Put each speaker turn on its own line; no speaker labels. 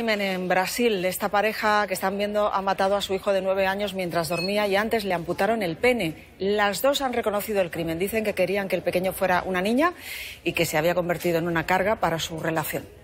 En Brasil, esta pareja que están viendo ha matado a su hijo de nueve años mientras dormía y antes le amputaron el pene. Las dos han reconocido el crimen. Dicen que querían que el pequeño fuera una niña y que se había convertido en una carga para su relación.